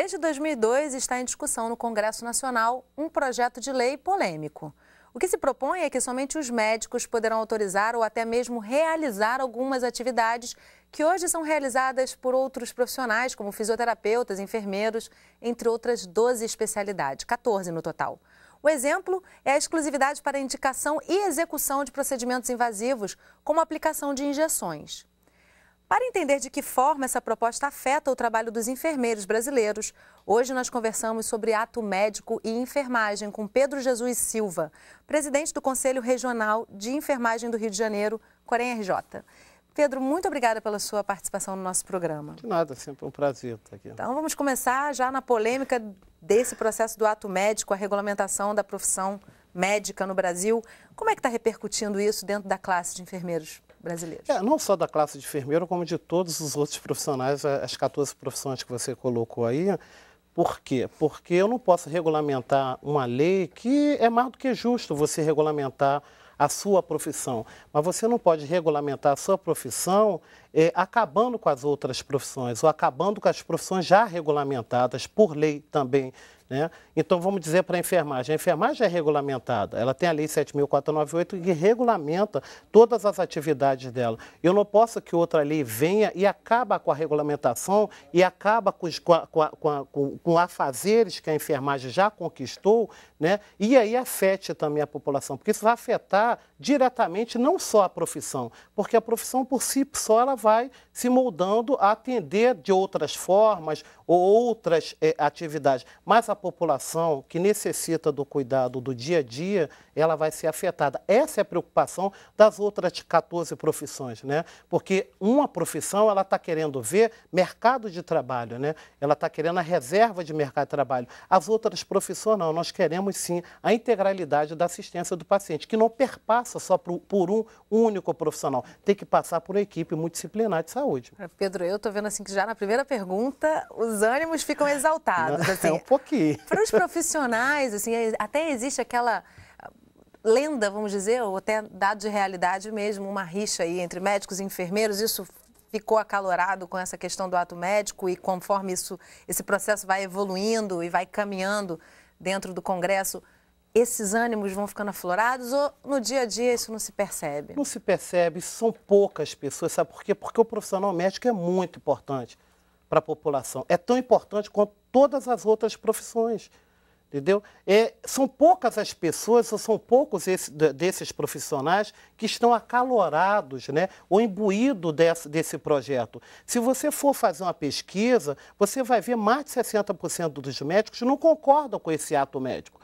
Desde 2002 está em discussão no Congresso Nacional um projeto de lei polêmico. O que se propõe é que somente os médicos poderão autorizar ou até mesmo realizar algumas atividades que hoje são realizadas por outros profissionais, como fisioterapeutas, enfermeiros, entre outras 12 especialidades, 14 no total. O exemplo é a exclusividade para indicação e execução de procedimentos invasivos, como aplicação de injeções. Para entender de que forma essa proposta afeta o trabalho dos enfermeiros brasileiros, hoje nós conversamos sobre ato médico e enfermagem com Pedro Jesus Silva, presidente do Conselho Regional de Enfermagem do Rio de Janeiro, Corém RJ. Pedro, muito obrigada pela sua participação no nosso programa. De nada, sempre um prazer estar aqui. Então vamos começar já na polêmica desse processo do ato médico, a regulamentação da profissão médica no Brasil. Como é que está repercutindo isso dentro da classe de enfermeiros? brasileiros. É, não só da classe de enfermeiro, como de todos os outros profissionais, as 14 profissões que você colocou aí. Por quê? Porque eu não posso regulamentar uma lei que é mais do que justo você regulamentar a sua profissão. Mas você não pode regulamentar a sua profissão é, acabando com as outras profissões ou acabando com as profissões já regulamentadas por lei também. Né? Então, vamos dizer para a enfermagem: a enfermagem é regulamentada, ela tem a Lei 7.498 que regulamenta todas as atividades dela. Eu não posso que outra lei venha e acaba com a regulamentação e acaba com, os, com, a, com, a, com, com afazeres que a enfermagem já conquistou né? e aí afete também a população, porque isso vai afetar diretamente não só a profissão, porque a profissão por si só ela vai se moldando a atender de outras formas ou outras é, atividades, mas a população que necessita do cuidado do dia a dia, ela vai ser afetada. Essa é a preocupação das outras 14 profissões, né? porque uma profissão ela está querendo ver mercado de trabalho, né? ela está querendo a reserva de mercado de trabalho, as outras profissões não, nós queremos sim a integralidade da assistência do paciente, que não perpassa só por um único profissional, tem que passar por uma equipe multidisciplinar de saúde. É, Pedro, eu estou vendo assim que já na primeira pergunta os ânimos ficam exaltados. Não, assim, é um pouquinho. Para os profissionais, assim, é, até existe aquela ah, lenda, vamos dizer, ou até dado de realidade mesmo, uma rixa aí entre médicos e enfermeiros, isso ficou acalorado com essa questão do ato médico e conforme isso, esse processo vai evoluindo e vai caminhando, dentro do Congresso, esses ânimos vão ficando aflorados ou no dia a dia isso não se percebe? Não se percebe, são poucas pessoas, sabe por quê? Porque o profissional médico é muito importante para a população. É tão importante quanto todas as outras profissões. Entendeu? É, são poucas as pessoas, ou são poucos esse, desses profissionais que estão acalorados né, ou imbuídos desse, desse projeto. Se você for fazer uma pesquisa, você vai ver mais de 60% dos médicos não concordam com esse ato médico.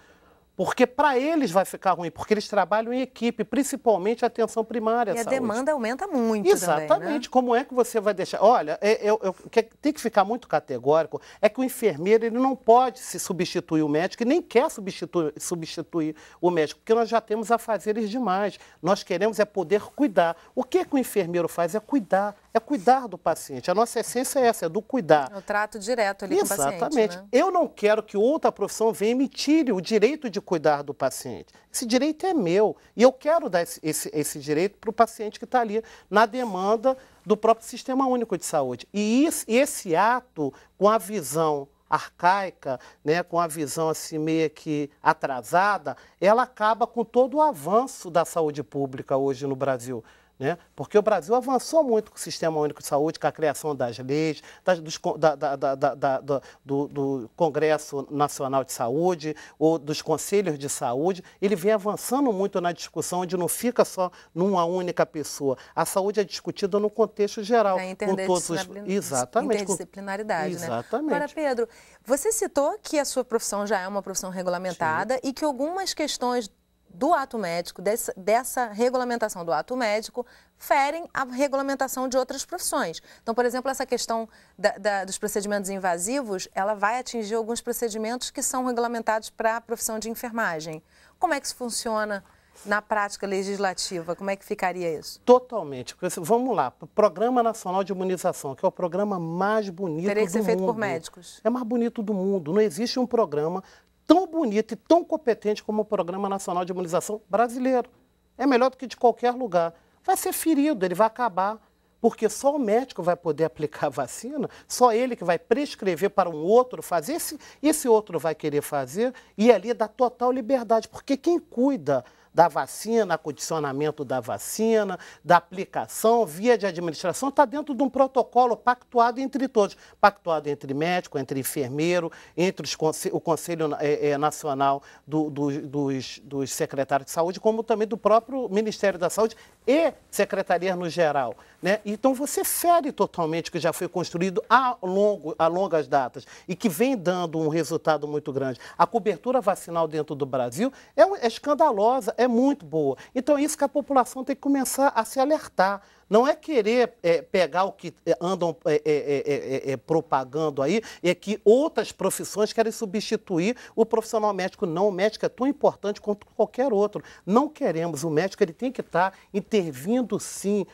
Porque para eles vai ficar ruim, porque eles trabalham em equipe, principalmente a atenção primária. E a saúde. demanda aumenta muito. Exatamente. Também, né? Como é que você vai deixar? Olha, eu, eu, eu, tem que ficar muito categórico, é que o enfermeiro ele não pode se substituir o médico e nem quer substituir, substituir o médico, porque nós já temos a fazeres demais. Nós queremos é poder cuidar. O que, é que o enfermeiro faz? É cuidar é cuidar do paciente. A nossa essência é essa, é do cuidar. É o trato direto ali Exatamente. com o paciente. Exatamente. Né? Eu não quero que outra profissão venha me tire o direito de cuidar do paciente. Esse direito é meu. E eu quero dar esse, esse, esse direito para o paciente que está ali na demanda do próprio Sistema Único de Saúde. E isso, esse ato, com a visão arcaica, né, com a visão assim meio que atrasada, ela acaba com todo o avanço da saúde pública hoje no Brasil. Né? Porque o Brasil avançou muito com o Sistema Único de Saúde, com a criação das leis, das, dos, da, da, da, do, do, Congresso Nacional de Saúde, ou dos Conselhos de Saúde. Ele vem avançando muito na discussão, onde não fica só numa única pessoa. A saúde é discutida no contexto geral. É com todos os... Exatamente. Interdisciplinaridade, com... né? Exatamente. Agora, Pedro, você citou que a sua profissão já é uma profissão regulamentada Sim. e que algumas questões do ato médico, desse, dessa regulamentação do ato médico, ferem a regulamentação de outras profissões. Então, por exemplo, essa questão da, da, dos procedimentos invasivos, ela vai atingir alguns procedimentos que são regulamentados para a profissão de enfermagem. Como é que isso funciona na prática legislativa? Como é que ficaria isso? Totalmente. Vamos lá. Programa Nacional de Imunização, que é o programa mais bonito do mundo. Teria que ser feito por médicos. É mais bonito do mundo. Não existe um programa tão bonito e tão competente como o Programa Nacional de Imunização brasileiro. É melhor do que de qualquer lugar. Vai ser ferido, ele vai acabar, porque só o médico vai poder aplicar a vacina, só ele que vai prescrever para um outro fazer, esse, esse outro vai querer fazer, e ali dá total liberdade, porque quem cuida da vacina, acondicionamento da vacina, da aplicação, via de administração, está dentro de um protocolo pactuado entre todos, pactuado entre médico, entre enfermeiro, entre os, o Conselho eh, eh, Nacional do, do, dos, dos Secretários de Saúde, como também do próprio Ministério da Saúde e secretarias no geral. Né? Então você fere totalmente o que já foi construído a, longo, a longas datas e que vem dando um resultado muito grande. A cobertura vacinal dentro do Brasil é, é escandalosa, é muito boa. Então é isso que a população tem que começar a se alertar. Não é querer é, pegar o que é, andam é, é, é, propagando aí, é que outras profissões querem substituir o profissional médico. Não, o médico é tão importante quanto qualquer outro. Não queremos. O médico ele tem que estar intervindo, sim,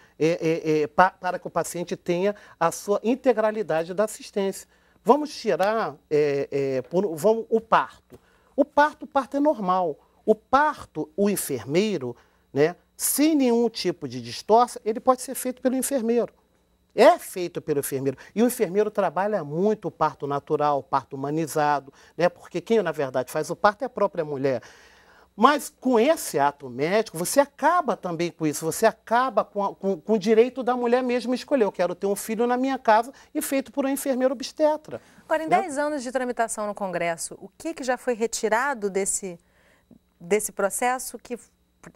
pa, para que o paciente tenha a sua integralidade da assistência. Vamos tirar por, vamos, o parto. O parto, o parto é normal. O parto, o enfermeiro, né? sem nenhum tipo de distorção, ele pode ser feito pelo enfermeiro. É feito pelo enfermeiro. E o enfermeiro trabalha muito o parto natural, o parto humanizado, né? porque quem, na verdade, faz o parto é a própria mulher. Mas com esse ato médico, você acaba também com isso, você acaba com, a, com, com, o direito da mulher mesma escolher. Eu quero ter um filho na minha casa e feito por um enfermeiro obstetra. Agora, em né? 10 anos de tramitação no Congresso, o que, que já foi retirado desse, desse processo que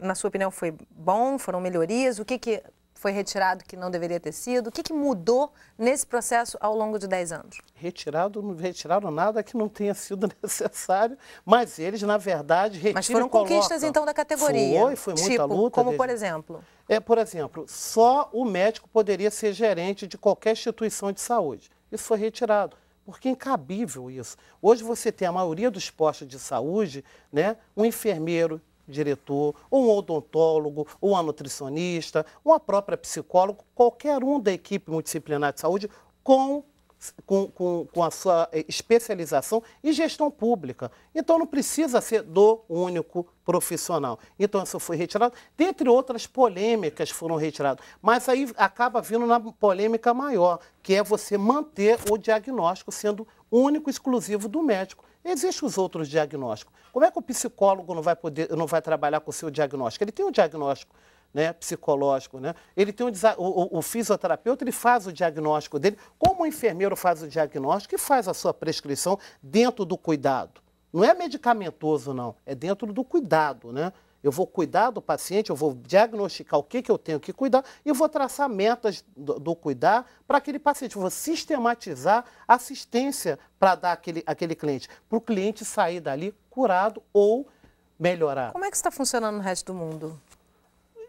na sua opinião, foi bom? Foram melhorias? O que, que foi retirado que não deveria ter sido? O que, que mudou nesse processo ao longo de 10 anos? Retirado, não retiraram nada que não tenha sido necessário, mas eles, na verdade, retiram Mas foram conquistas, então, da categoria. Foi, foi muita tipo, luta. como, desde... por exemplo? É, por exemplo, só o médico poderia ser gerente de qualquer instituição de saúde. Isso foi retirado porque é incabível isso. Hoje você tem a maioria dos postos de saúde, né, um enfermeiro, diretor, ou um odontólogo, ou uma nutricionista, uma própria psicóloga, qualquer um da equipe multidisciplinar de saúde com com, com, com, a sua eh, especialização e gestão pública. Então não precisa ser do único profissional. Então isso foi retirado. Dentre outras polêmicas foram retiradas. Mas aí acaba vindo na polêmica maior, que é você manter o diagnóstico sendo único exclusivo do médico. Existem os outros diagnósticos. Como é que o psicólogo não vai, poder, não vai trabalhar com o seu diagnóstico? Ele tem um diagnóstico né, psicológico, né? Ele tem um, o, o, fisioterapeuta ele faz o diagnóstico dele, como o enfermeiro faz o diagnóstico e faz a sua prescrição dentro do cuidado. Não é medicamentoso não, é dentro do cuidado, né? Eu vou cuidar do paciente, eu vou diagnosticar o que, que eu tenho que cuidar e vou traçar metas do, do cuidar para aquele paciente. Eu vou sistematizar assistência para dar aquele, aquele cliente, para o cliente sair dali curado ou melhorar. Como é que está funcionando no resto do mundo?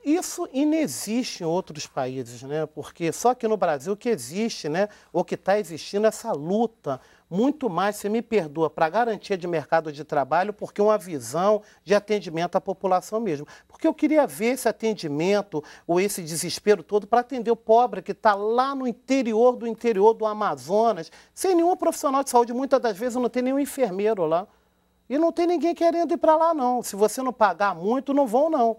Isso inexiste em outros países, né? Porque só que no Brasil que existe, né? Ou que está existindo essa luta muito mais, se me perdoa, para garantia de mercado de trabalho, porque uma visão de atendimento à população mesmo. Porque eu queria ver esse atendimento ou esse desespero todo para atender o pobre que está lá no interior do interior do Amazonas, sem nenhum profissional de saúde. Muitas das vezes não tem nenhum enfermeiro lá. E não tem ninguém querendo ir para lá, não. Se você não pagar muito, não vão, não.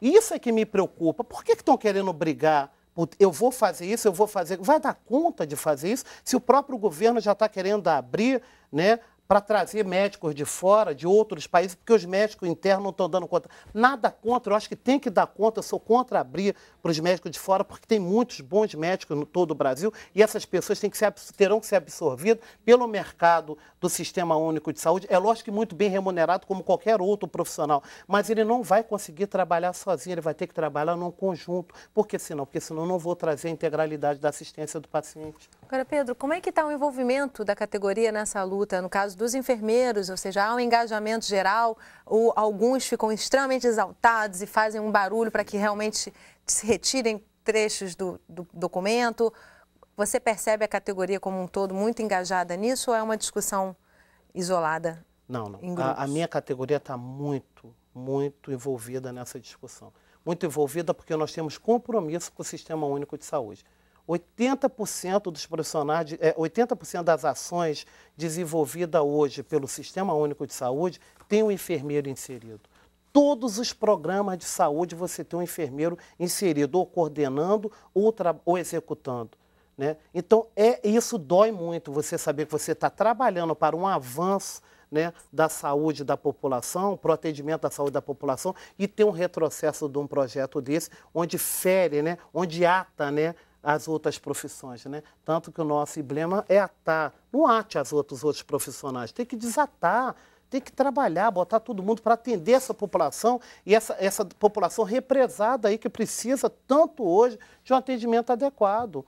Isso é que me preocupa. Por que estão que querendo brigar? Eu vou fazer isso, eu vou fazer. Vai dar conta de fazer isso? Se o próprio governo já está querendo abrir né, para trazer médicos de fora, de outros países, porque os médicos internos não estão dando conta. Nada contra, eu acho que tem que dar conta, eu sou contra abrir para os médicos de fora, porque tem muitos bons médicos no todo o Brasil e essas pessoas têm que ser, terão que ser absorvidas pelo mercado do Sistema Único de Saúde. É lógico que muito bem remunerado, como qualquer outro profissional, mas ele não vai conseguir trabalhar sozinho, ele vai ter que trabalhar num conjunto. Por que senão? Porque senão não vou trazer a integralidade da assistência do paciente. Agora, Pedro, como é que está o envolvimento da categoria nessa luta, no caso dos enfermeiros, ou seja, há um engajamento geral, ou alguns ficam extremamente exaltados e fazem um barulho para que realmente se retirem trechos do, do documento. Você percebe a categoria como um todo muito engajada nisso ou é uma discussão isolada? Não, não. A, a, minha categoria está muito, muito envolvida nessa discussão. Muito envolvida porque nós temos compromisso com o Sistema Único de Saúde. 80% dos profissionais, é, 80% das ações desenvolvidas hoje pelo Sistema Único de Saúde tem um enfermeiro inserido. Todos os programas de saúde você tem um enfermeiro inserido, ou coordenando ou, ou executando. Né? Então, é, isso dói muito, você saber que você está trabalhando para um avanço né, da saúde da população, para o atendimento da saúde da população, e ter um retrocesso de um projeto desse, onde fere, né, onde ata né, as outras profissões, né? Tanto que o nosso emblema é atar, não ate as outras outros profissionais, tem que desatar, tem que trabalhar, botar todo mundo para atender essa população e essa, essa população represada aí que precisa tanto hoje de um atendimento adequado.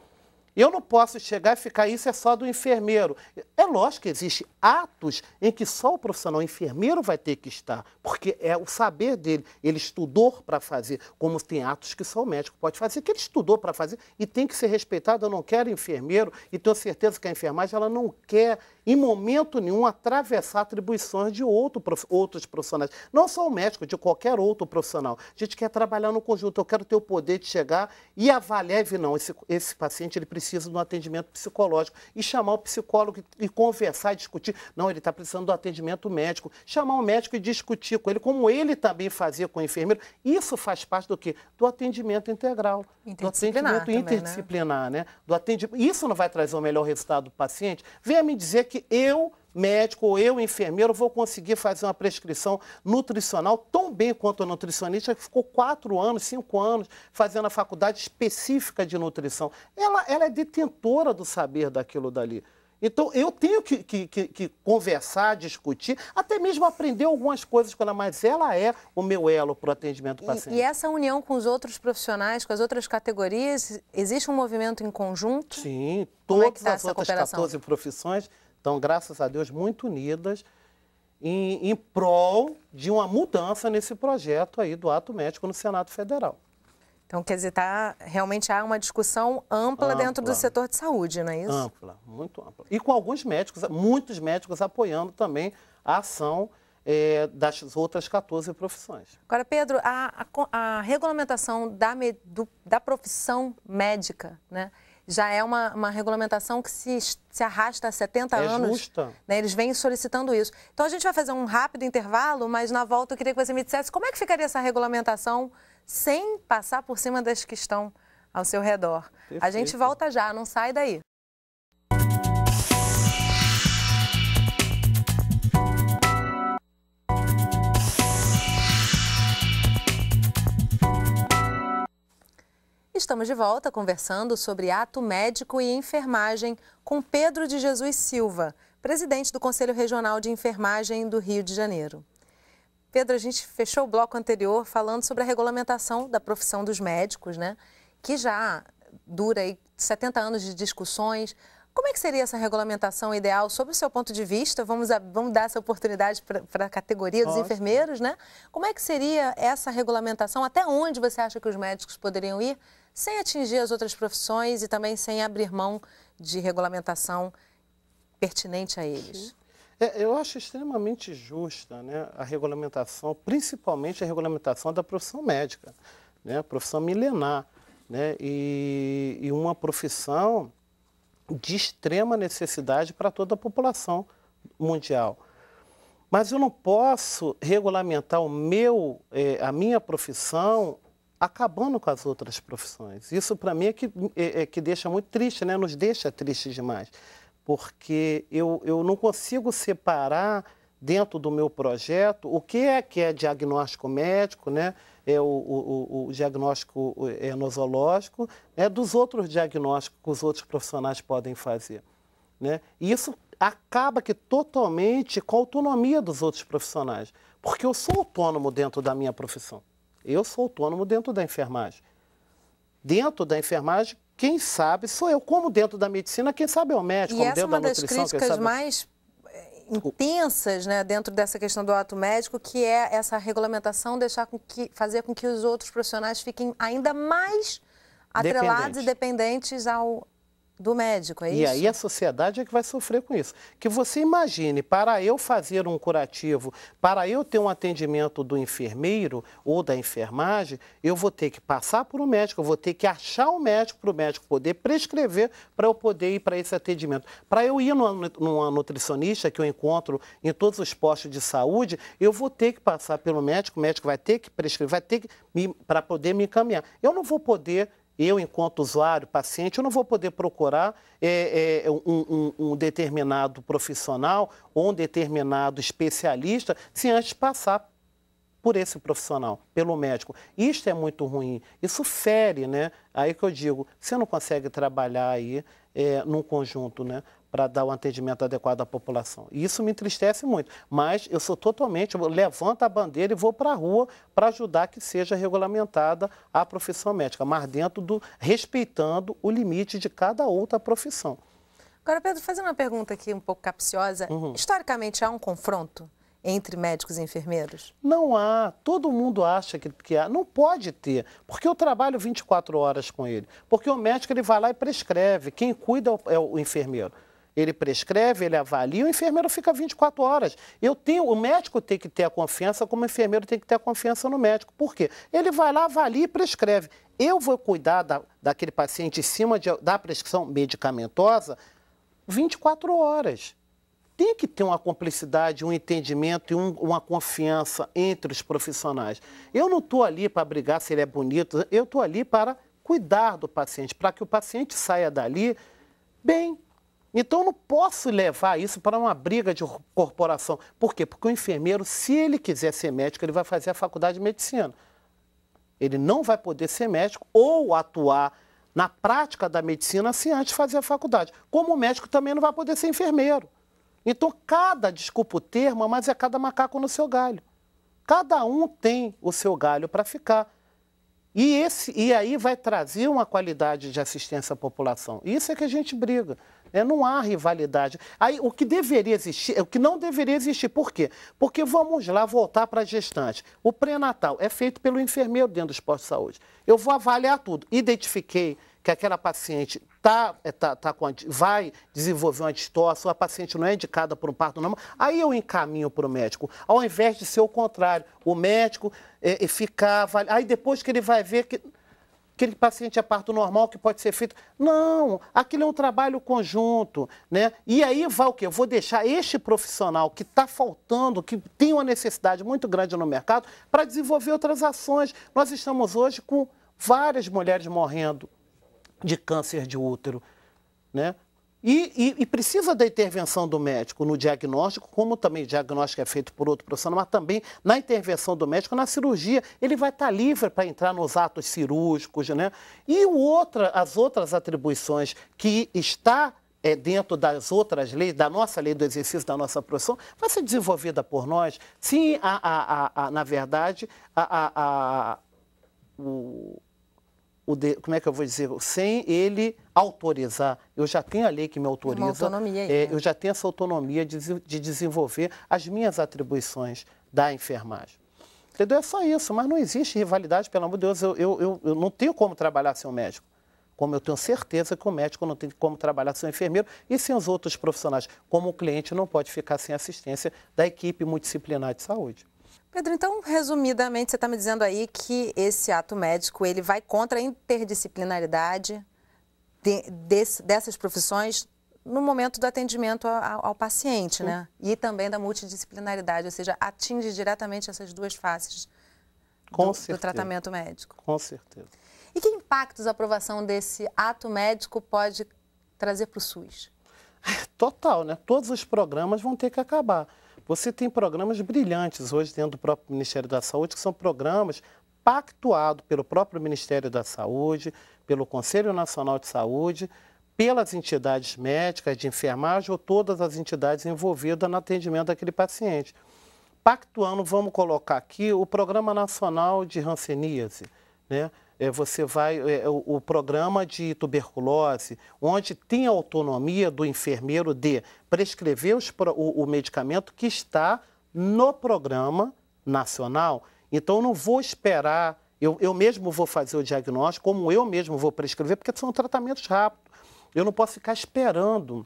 Eu não posso chegar e ficar, isso é só do enfermeiro. É lógico que existem atos em que só o profissional o enfermeiro vai ter que estar, porque é o saber dele. Ele estudou para fazer, como tem atos que só o médico pode fazer, que ele estudou para fazer e tem que ser respeitado. Eu não quero enfermeiro e tenho certeza que a enfermagem ela não quer em momento nenhum, atravessar atribuições de outro, outros profissionais. Não só o médico, de qualquer outro profissional. A gente quer trabalhar no conjunto, eu quero ter o poder de chegar e avaliar, e não, esse, esse paciente ele precisa de um atendimento psicológico. E chamar o psicólogo e, e conversar e discutir. Não, ele está precisando do atendimento médico. Chamar o médico e discutir com ele, como ele também fazia com o enfermeiro. Isso faz parte do quê? Do atendimento integral. Do atendimento também, né? interdisciplinar, né? né? Do atendimento... Isso não vai trazer o melhor resultado do paciente? Venha me dizer que eu, médico ou eu, enfermeiro, vou conseguir fazer uma prescrição nutricional tão bem quanto a nutricionista que ficou quatro anos, cinco anos fazendo a faculdade específica de nutrição. Ela, ela é detentora do saber daquilo dali. Então, eu tenho que, que, que, que, conversar, discutir, até mesmo aprender algumas coisas com ela, mas ela é o meu elo para o atendimento do paciente. E, e, essa união com os outros profissionais, com as outras categorias, existe um movimento em conjunto? Sim, é todas é as outras cooperação? 14 profissões então, graças a Deus, muito unidas em, em prol de uma mudança nesse projeto aí do ato médico no Senado Federal. Então, quer dizer, tá, realmente há uma discussão ampla, ampla, dentro do setor de saúde, não é isso? Ampla, muito ampla. E com alguns médicos, muitos médicos apoiando também a ação é, das outras 14 profissões. Agora, Pedro, a, a, a regulamentação da, do, da profissão médica, né? já é uma, uma regulamentação que se, se arrasta há 70 é anos. Justa. Né? Eles vêm solicitando isso. Então a gente vai fazer um rápido intervalo, mas na volta eu queria que você me dissesse como é que ficaria essa regulamentação sem passar por cima das que estão ao seu redor. Perfeito. A gente volta já, não sai daí. Estamos de volta conversando sobre ato médico e enfermagem com Pedro de Jesus Silva, presidente do Conselho Regional de Enfermagem do Rio de Janeiro. Pedro, a gente fechou o bloco anterior falando sobre a regulamentação da profissão dos médicos, né? Que já dura aí 70 anos de discussões, como é que seria essa regulamentação ideal, sob o seu ponto de vista? Vamos, vamos dar essa oportunidade para a categoria dos enfermeiros, né? Como é que seria essa regulamentação? Até onde você acha que os médicos poderiam ir sem atingir as outras profissões e também sem abrir mão de regulamentação pertinente a eles. É, eu acho extremamente justa né, a regulamentação, principalmente a regulamentação da profissão médica, né, profissão milenar, né, e, e uma profissão de extrema necessidade para toda a população mundial. Mas eu não posso regulamentar o meu, eh, a minha profissão acabando com as outras profissões. Isso, para mim, é que, é, é que deixa muito triste, né? nos deixa tristes demais, porque eu, eu não consigo separar dentro do meu projeto o que é que é diagnóstico médico, né? é o, o, o diagnóstico é, nosológico, é dos outros diagnósticos que os outros profissionais podem fazer. Né? E isso acaba que totalmente com a autonomia dos outros profissionais, porque eu sou autônomo dentro da minha profissão. Eu sou autônomo dentro da enfermagem. Dentro da enfermagem, quem sabe sou eu. Como dentro da medicina, quem sabe é o médico, e como é dentro da nutrição. é uma das críticas sabe... É mais eh, intensas né, dentro dessa questão do ato médico, que é essa regulamentação deixar com que, fazer com que os outros profissionais fiquem ainda mais atrelados Dependente. e dependentes ao, do médico, é e isso? E aí a sociedade é que vai sofrer com isso. Que você imagine, para eu fazer um curativo, para eu ter um atendimento do enfermeiro ou da enfermagem, eu vou ter que passar por um médico, eu vou ter que achar um médico para o médico poder prescrever para eu poder ir para esse atendimento. Para eu ir numa, numa nutricionista que eu encontro em todos os postos de saúde, eu vou ter que passar pelo médico, o médico vai ter que prescrever, vai ter que para poder me encaminhar. Eu não vou poder eu, enquanto usuário, paciente, eu não vou poder procurar é, é, um, um, um, determinado profissional ou um determinado especialista se antes passar por esse profissional, pelo médico. Isto é muito ruim, isso fere, né? Aí que eu digo, você não consegue trabalhar aí é, num conjunto, né? para dar o atendimento adequado à população. E isso me entristece muito, mas eu sou totalmente, eu levanto a bandeira e vou para a rua para ajudar que seja regulamentada a profissão médica, mas dentro do respeitando o limite de cada outra profissão. Agora, Pedro, fazendo uma pergunta aqui um pouco capciosa, uhum. historicamente há um confronto entre médicos e enfermeiros? Não há. Todo mundo acha que, que há. Não pode ter, porque eu trabalho 24 horas com ele. Porque o médico ele vai lá e prescreve. Quem cuida é o, é o enfermeiro ele prescreve, ele avalia, o enfermeiro fica 24 horas. Eu tenho, o médico tem que ter a confiança, como o enfermeiro tem que ter a confiança no médico. Por quê? Ele vai lá, avalia e prescreve. Eu vou cuidar da, daquele paciente em cima de, da prescrição medicamentosa 24 horas. Tem que ter uma complicidade, um entendimento e um, uma confiança entre os profissionais. Eu não estou ali para brigar se ele é bonito, eu estou ali para cuidar do paciente, para que o paciente saia dali bem, então, eu não posso levar isso para uma briga de corporação. Por quê? Porque o enfermeiro, se ele quiser ser médico, ele vai fazer a faculdade de medicina. Ele não vai poder ser médico ou atuar na prática da medicina se assim antes fazer a faculdade. Como o médico também não vai poder ser enfermeiro. Então, cada, desculpa o termo, mas é cada macaco no seu galho. Cada um tem o seu galho para ficar. E, esse, e aí vai trazer uma qualidade de assistência à população. Isso é que a gente briga. Né? Não há rivalidade. Aí, o que deveria existir, é o que não deveria existir, por quê? Porque vamos lá voltar para a gestante. O pré-natal é feito pelo enfermeiro dentro dos postos de saúde. Eu vou avaliar tudo. Identifiquei que aquela paciente tá, é, tá, tá com, vai desenvolver uma distorção, a paciente não é indicada para um parto normal, aí eu encaminho para o médico, ao invés de ser o contrário. O médico é, é ficar... Aí depois que ele vai ver que aquele paciente é parto normal que pode ser feito. Não, aquilo é um trabalho conjunto, né? E aí vai o quê? Eu vou deixar este profissional que está faltando, que tem uma necessidade muito grande no mercado, para desenvolver outras ações. Nós estamos hoje com várias mulheres morrendo de câncer de útero, né? E, e, e, precisa da intervenção do médico no diagnóstico, como também o diagnóstico é feito por outro profissional, mas também na intervenção do médico na cirurgia. Ele vai estar livre para entrar nos atos cirúrgicos, né? E outra, as outras atribuições que está é, dentro das outras leis, da nossa lei do exercício da nossa profissão, vai ser desenvolvida por nós, sim, a, a, a, a na verdade, a, a, o de, como é que eu vou dizer, sem ele autorizar. Eu já tenho a lei que me autoriza. autonomia aí, é, né? Eu já tenho essa autonomia de, de desenvolver as minhas atribuições da enfermagem. Entendeu? É só isso, mas não existe rivalidade, pelo amor de Deus. Eu, eu, eu, eu não tenho como trabalhar sem o um médico. Como eu tenho certeza que o médico não tem como trabalhar sem o enfermeiro e sem os outros profissionais. Como o cliente não pode ficar sem assistência da equipe multidisciplinar de saúde. Pedro, então, resumidamente, você está me dizendo aí que esse ato médico ele vai contra a interdisciplinaridade de, desse, dessas profissões no momento do atendimento ao, ao paciente, né? E também da multidisciplinaridade, ou seja, atinge diretamente essas duas faces do, do, tratamento médico. Com certeza. E que impactos a aprovação desse ato médico pode trazer para o SUS? É, total, né? Todos os programas vão ter que acabar. Você tem programas brilhantes hoje dentro do próprio Ministério da Saúde, que são programas pactuados pelo próprio Ministério da Saúde, pelo Conselho Nacional de Saúde, pelas entidades médicas, de enfermagem ou todas as entidades envolvidas no atendimento daquele paciente. Pactuando, vamos colocar aqui o Programa Nacional de Hanseníase, né? É, você vai é, o, o programa de tuberculose, onde tem autonomia do enfermeiro de prescrever os, o, o medicamento que está no programa nacional. Então, eu não vou esperar, eu, eu mesmo vou fazer o diagnóstico, como eu mesmo vou prescrever, porque são tratamentos rápidos. Eu não posso ficar esperando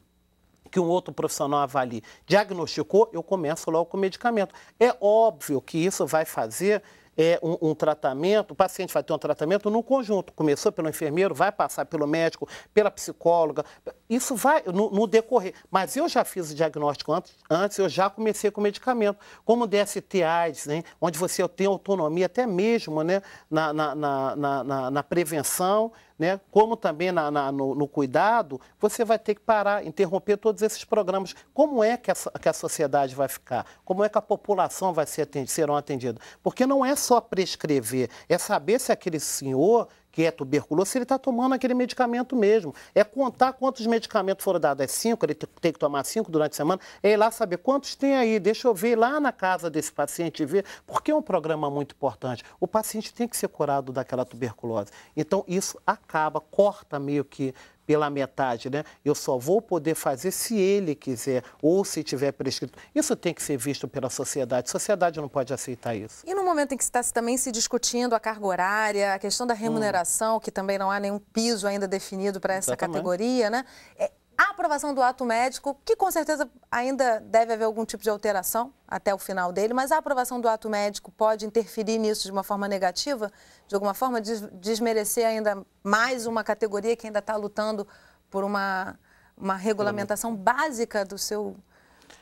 que um outro profissional avalie. Diagnosticou, eu começo logo com o medicamento. É óbvio que isso vai fazer é, um, um, tratamento, o paciente vai ter um tratamento no conjunto. Começou pelo enfermeiro, vai passar pelo médico, pela psicóloga. Isso vai no, no decorrer. Mas eu já fiz o diagnóstico antes, antes, eu já comecei com medicamento, como o DST AIDS, né, onde você tem autonomia até mesmo né, na, na, na, na, na prevenção, né? como também na, na, no, no, cuidado, você vai ter que parar, interromper todos esses programas. Como é que a, que a sociedade vai ficar? Como é que a população vai ser atendida, serão atendida? Porque não é só prescrever, é saber se aquele senhor que é tuberculose ele está tomando aquele medicamento mesmo. É contar quantos medicamentos foram dados. É cinco, ele tem que tomar cinco durante a semana. É ir lá saber quantos tem aí. Deixa eu ver lá na casa desse paciente e ver, porque é um programa muito importante. O paciente tem que ser curado daquela tuberculose. Então, isso acaba, corta meio que pela metade, né? Eu só vou poder fazer se ele quiser ou se tiver prescrito. Isso tem que ser visto pela sociedade. A sociedade não pode aceitar isso. E no momento em que está também se discutindo a carga horária, a questão da remuneração, hum. que também não há nenhum piso ainda definido para essa Exatamente. categoria, né? É, a aprovação do ato médico, que com certeza ainda deve haver algum tipo de alteração até o final dele, mas a aprovação do ato médico pode interferir nisso de uma forma negativa? De alguma forma, desmerecer ainda mais uma categoria que ainda está lutando por uma, uma regulamentação básica do seu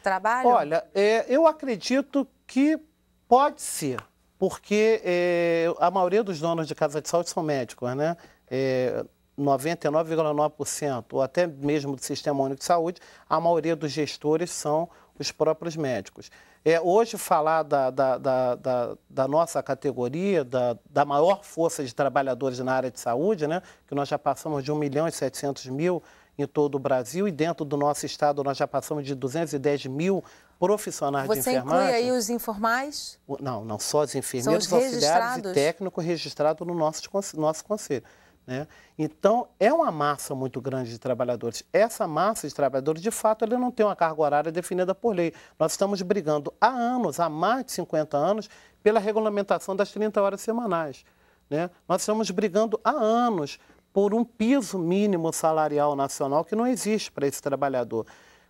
trabalho? Olha, é, eu acredito que pode ser, porque é, a maioria dos donos de casa de saúde são médicos, né? É, 99,9% ou até mesmo do Sistema Único de Saúde, a maioria dos gestores são os próprios médicos. É, hoje, falar da, da, da, da, da nossa categoria, da, da maior força de trabalhadores na área de saúde, né, que nós já passamos de 1 milhão e 700 mil em todo o Brasil e dentro do nosso estado nós já passamos de 210 mil profissionais Você de enfermagem. Você inclui aí os informais? Não, não, só os enfermeiros, os auxiliares e técnico registrado no nosso, nosso conselho. Né? Então, é uma massa muito grande de trabalhadores. Essa massa de trabalhadores, de fato, ele não tem uma carga horária definida por lei. Nós estamos brigando há anos, há mais de 50 anos, pela regulamentação das 30 horas semanais. Né? Nós estamos brigando há anos por um piso mínimo salarial nacional que não existe para esse trabalhador.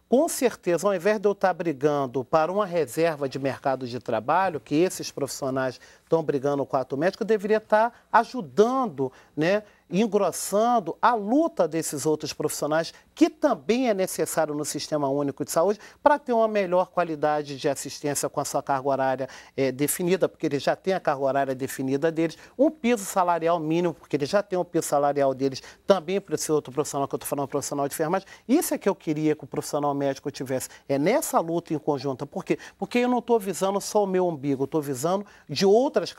Com certeza, ao invés de eu estar brigando para uma reserva de mercado de trabalho, que esses profissionais estão brigando com o ato médico, eu deveria estar ajudando né, engrossando a luta desses outros profissionais, que também é necessário no Sistema Único de Saúde, para ter uma melhor qualidade de assistência com a sua carga horária é, definida, porque eles já têm a carga horária definida deles, um piso salarial mínimo, porque eles já têm um piso salarial deles também para esse outro profissional que eu estou falando, profissional de enfermagem. Isso é que eu queria que o profissional médico tivesse. É nessa luta em conjunta. Por quê? Porque eu não estou visando só o meu umbigo, estou visando de outras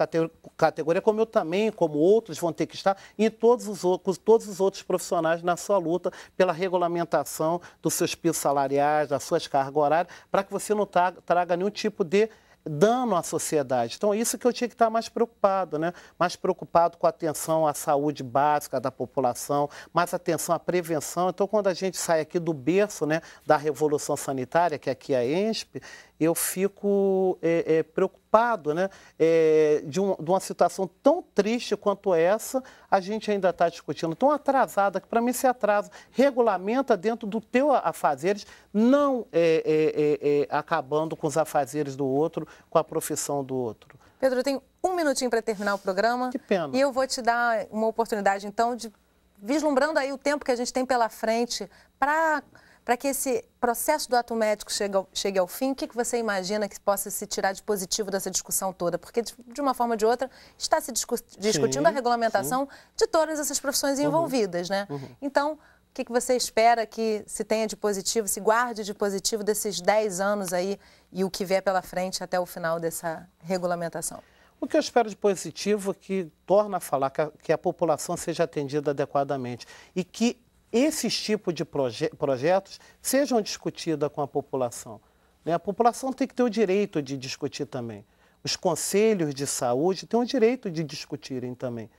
categorias, como eu também, como outros, vão ter que estar em todos todos os, com todos os outros profissionais na sua luta pela regulamentação dos seus pisos salariais, das suas cargas horárias, para que você não traga nenhum tipo de dano à sociedade. Então, isso que eu tinha que estar tá mais preocupado, né? Mais preocupado com a atenção à saúde básica da população, mais atenção à prevenção. Então, quando a gente sai aqui do berço, né, da revolução sanitária, que aqui é a ENSP, eu fico é, é, preocupado né? É, de, um, de, uma situação tão triste quanto essa, a gente ainda está discutindo, tão atrasada, que para mim se atrasa, regulamenta dentro do teu afazeres, não é, é, é, acabando com os afazeres do outro, com a profissão do outro. Pedro, eu tenho um minutinho para terminar o programa. Que pena. E eu vou te dar uma oportunidade, então, de vislumbrando aí o tempo que a gente tem pela frente para para que esse processo do ato médico chegue ao, chegue ao fim, o que, que você imagina que possa se tirar de positivo dessa discussão toda? Porque, de, de uma forma ou de outra, está se discu discutindo sim, a regulamentação sim. de todas essas profissões uhum. envolvidas, uhum. né? Uhum. Então, o que, que você espera que se tenha de positivo, se guarde de positivo desses 10 anos aí e o que vier pela frente até o final dessa regulamentação? O que eu espero de positivo é que torna a falar que a, que a população seja atendida adequadamente e que esses tipos de proje projetos sejam discutidos com a população. Né? A população tem que ter o direito de discutir também. Os conselhos de saúde têm o direito de discutirem também.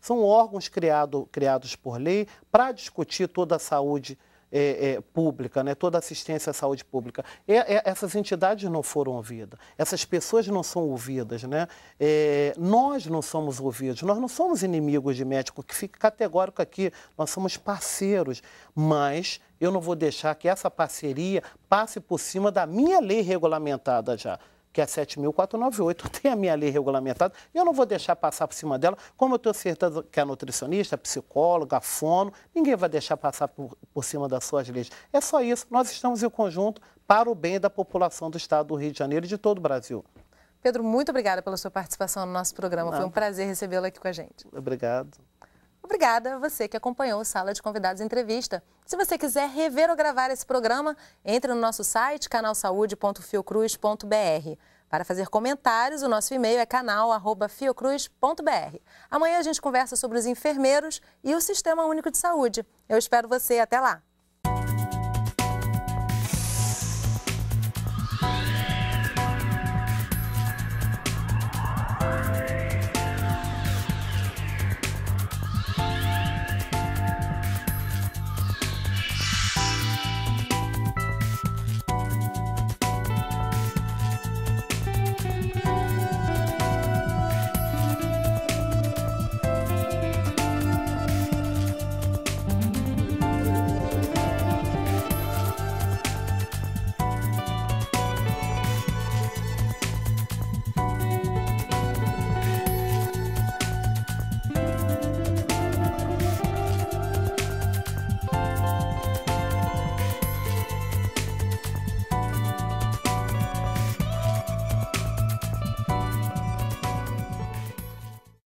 São órgãos criado, criados por lei para discutir toda a saúde pública é, é, pública, né, toda assistência à saúde pública. É, é, essas entidades não foram ouvidas, essas pessoas não são ouvidas, né? É, nós não somos ouvidos, nós não somos inimigos de médico, que fique categórico aqui, nós somos parceiros, mas eu não vou deixar que essa parceria passe por cima da minha lei regulamentada já que é 7.498, tem a minha lei regulamentada, e eu não vou deixar passar por cima dela, como eu tenho certeza que a é nutricionista, a psicóloga, a fono, ninguém vai deixar passar por, por cima das suas leis. É só isso, nós estamos em conjunto para o bem da população do estado do Rio de Janeiro e de todo o Brasil. Pedro, muito obrigada pela sua participação no nosso programa. Não. Foi um prazer recebê-lo aqui com a gente. Obrigado. Obrigada a você que acompanhou o Sala de Convidados Entrevista. Se você quiser rever ou gravar esse programa, entre no nosso site canalsaude.fiocruz.br. Para fazer comentários, o nosso e-mail é canal@fiocruz.br. Amanhã a gente conversa sobre os enfermeiros e o Sistema Único de Saúde. Eu espero você até lá.